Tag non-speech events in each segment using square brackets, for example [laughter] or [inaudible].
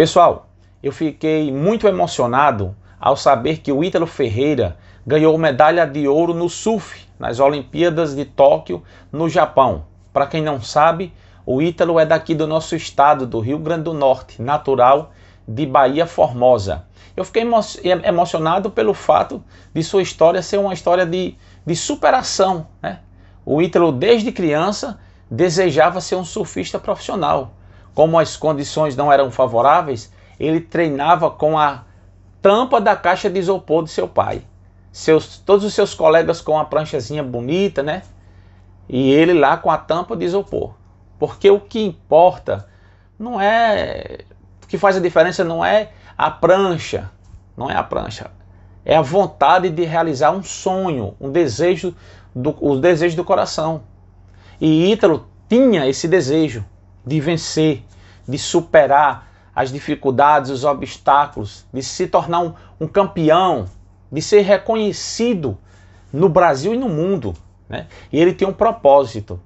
Pessoal, eu fiquei muito emocionado ao saber que o Ítalo Ferreira ganhou medalha de ouro no surf nas Olimpíadas de Tóquio, no Japão. Para quem não sabe, o Ítalo é daqui do nosso estado, do Rio Grande do Norte, natural de Bahia Formosa. Eu fiquei emo emocionado pelo fato de sua história ser uma história de, de superação. Né? O Ítalo, desde criança, desejava ser um surfista profissional como as condições não eram favoráveis, ele treinava com a tampa da caixa de isopor do seu pai. Seus, todos os seus colegas com a pranchazinha bonita, né? E ele lá com a tampa de isopor. Porque o que importa não é. O que faz a diferença não é a prancha, não é a prancha. É a vontade de realizar um sonho, um desejo do, o desejo do coração. E Ítalo tinha esse desejo de vencer, de superar as dificuldades, os obstáculos, de se tornar um, um campeão, de ser reconhecido no Brasil e no mundo. Né? E ele tem um propósito.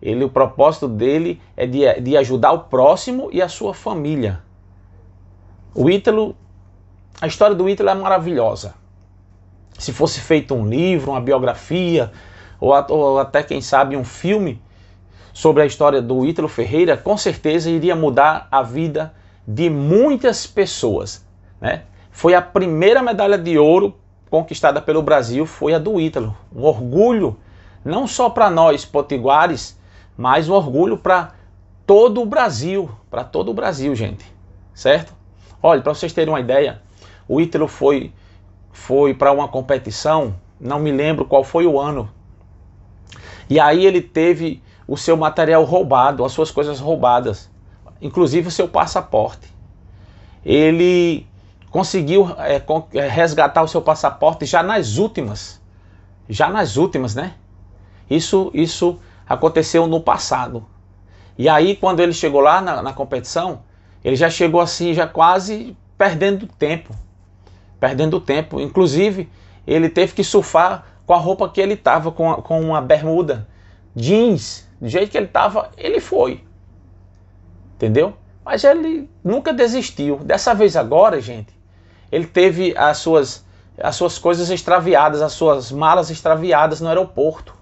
Ele, o propósito dele é de, de ajudar o próximo e a sua família. O Ítalo, a história do Ítalo é maravilhosa. Se fosse feito um livro, uma biografia, ou, ou até, quem sabe, um filme, sobre a história do Ítalo Ferreira, com certeza iria mudar a vida de muitas pessoas. Né? Foi a primeira medalha de ouro conquistada pelo Brasil, foi a do Ítalo. Um orgulho, não só para nós potiguares, mas um orgulho para todo o Brasil, para todo o Brasil, gente. Certo? Olha, para vocês terem uma ideia, o Ítalo foi foi para uma competição, não me lembro qual foi o ano. E aí ele teve o seu material roubado, as suas coisas roubadas, inclusive o seu passaporte. Ele conseguiu é, resgatar o seu passaporte já nas últimas, já nas últimas, né? Isso, isso aconteceu no passado. E aí, quando ele chegou lá na, na competição, ele já chegou assim, já quase perdendo tempo, perdendo tempo. Inclusive, ele teve que surfar com a roupa que ele estava, com, com uma bermuda jeans, do jeito que ele estava, ele foi. Entendeu? Mas ele nunca desistiu. Dessa vez agora, gente, ele teve as suas, as suas coisas extraviadas, as suas malas extraviadas no aeroporto.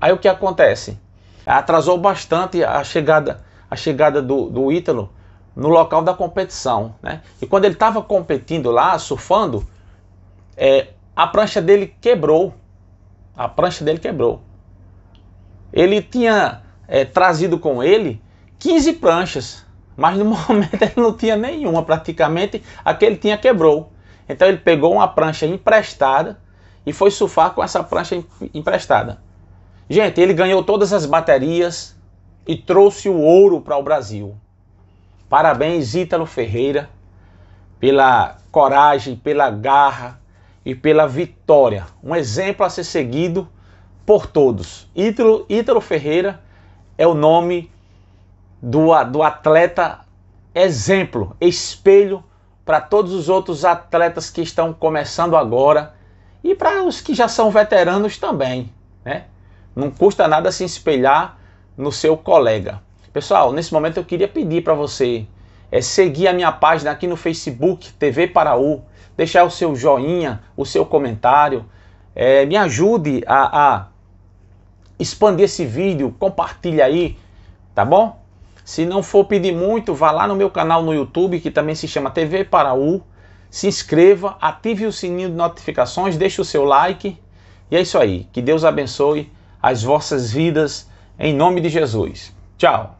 Aí o que acontece? Atrasou bastante a chegada, a chegada do, do Ítalo no local da competição. Né? E quando ele estava competindo lá, surfando, é, a prancha dele quebrou. A prancha dele quebrou ele tinha é, trazido com ele 15 pranchas, mas no [laughs] momento ele não tinha nenhuma, praticamente a que ele tinha quebrou. Então ele pegou uma prancha emprestada e foi surfar com essa prancha emprestada. Gente, ele ganhou todas as baterias e trouxe o ouro para o Brasil. Parabéns, Ítalo Ferreira, pela coragem, pela garra e pela vitória. Um exemplo a ser seguido por todos. Ítalo, Ítalo Ferreira é o nome do, do atleta exemplo, espelho para todos os outros atletas que estão começando agora e para os que já são veteranos também, né? Não custa nada se espelhar no seu colega. Pessoal, nesse momento eu queria pedir para você é seguir a minha página aqui no Facebook TV Paraú, deixar o seu joinha, o seu comentário, é, me ajude a, a expandir esse vídeo, compartilha aí, tá bom? Se não for pedir muito, vá lá no meu canal no YouTube, que também se chama TV Paraú, se inscreva, ative o sininho de notificações, deixe o seu like. E é isso aí. Que Deus abençoe as vossas vidas em nome de Jesus. Tchau.